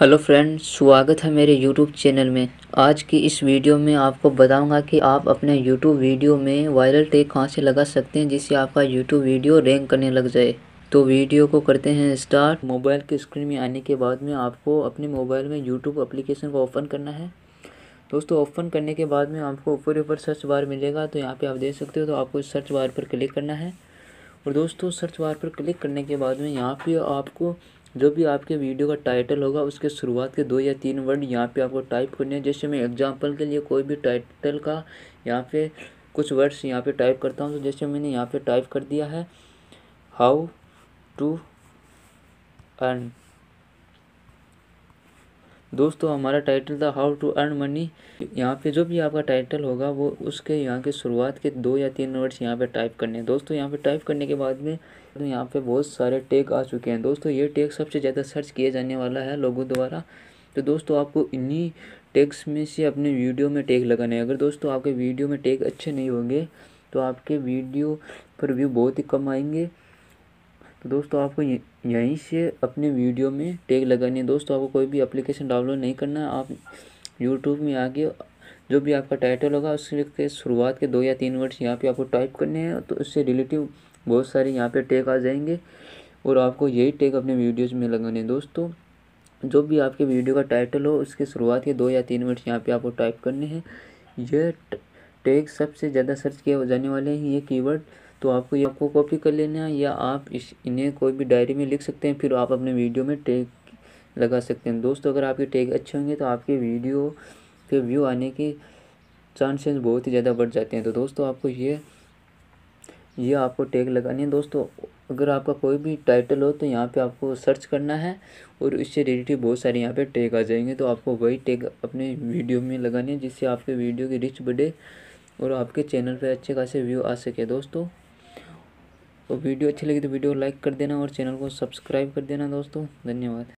hello friends स्वागत है मेरे यूट्यूब चैनल में आज की इस वीडियो में आपको बताऊंगा कि आप अपने यूट्यूब वीडियो में वायरल टेक कहाँ से लगा सकते हैं जिससे आपका यूट्यूब वीडियो रैंक करने लग जाए तो वीडियो को करते हैं स्टार्ट मोबाइल के स्क्रीन में आने के बाद में आपको अपने मोबाइल में यूट्यूब अप्लीकेशन को ओपन करना है दोस्तों ओपन करने के बाद में आपको ऊपर ऊपर सर्च बार मिलेगा तो यहाँ पर आप देख सकते हो तो आपको सर्च बार पर क्लिक करना है और दोस्तों सर्च बार पर क्लिक करने के बाद में यहाँ पर आपको जो भी आपके वीडियो का टाइटल होगा उसके शुरुआत के दो या तीन वर्ड यहाँ पे आपको टाइप करने हैं जैसे मैं एग्जांपल के लिए कोई भी टाइटल का यहाँ पे कुछ वर्ड्स यहाँ पे टाइप करता हूँ तो जैसे मैंने यहाँ पे टाइप कर दिया है हाउ टू अर्न दोस्तों हमारा टाइटल था हाउ टू अर्न मनी यहाँ पे जो भी आपका टाइटल होगा वो उसके यहाँ के शुरुआत के दो या तीन वर्ड्स यहाँ पे टाइप करने हैं दोस्तों यहाँ पे टाइप करने के बाद में तो यहाँ पे बहुत सारे टैग आ चुके हैं दोस्तों ये टैग सबसे ज़्यादा सर्च किया जाने वाला है लोगों द्वारा तो दोस्तों आपको इन्हीं टैग्स में से अपने वीडियो में टैग लगाने हैं अगर दोस्तों आपके वीडियो में टैग अच्छे नहीं होंगे तो आपके वीडियो पर व्यू बहुत ही कम आएंगे तो दोस्तों आपको यहीं से अपने वीडियो में टैग लगानी है दोस्तों आपको कोई भी एप्लीकेशन डाउनलोड नहीं करना है आप यूट्यूब में आके जो भी आपका टाइटल होगा उसके शुरुआत के दो या तीन वर्ड्स यहाँ पे आपको टाइप करने हैं तो उससे रिलेटिव बहुत सारे यहाँ पे टैग आ जाएंगे और आपको यही टैग अपने वीडियोज़ में लगाने हैं दोस्तों जो भी आपके वीडियो का टाइटल हो उसके शुरुआत के दो या तीन वर्ड्स यहाँ पे आपको टाइप करने हैं यह टैग सबसे ज़्यादा सर्च किए जाने वाले हैं ये की तो आपको ये आपको कॉपी कर लेना है या आप इस इन्हें कोई भी डायरी में लिख सकते हैं फिर आप अपने वीडियो में टैग लगा सकते हैं दोस्तों अगर आपके टैग अच्छे होंगे तो आपके वीडियो के व्यू आने के चांसेस बहुत ही ज़्यादा बढ़ जाते हैं तो दोस्तों आपको ये ये आपको टैग लगानी है दोस्तों अगर आपका कोई भी टाइटल हो तो यहाँ पे आपको सर्च करना है और इससे रिलेटेड बहुत सारे यहाँ पे टैग आ जाएंगे तो आपको वही टैग अपने वीडियो में लगानी है जिससे आपके वीडियो की रिच बढ़े और आपके चैनल पे अच्छे खासे व्यू आ सके दोस्तों और वीडियो अच्छी लगी तो वीडियो लाइक कर देना और चैनल को सब्सक्राइब कर देना दोस्तों धन्यवाद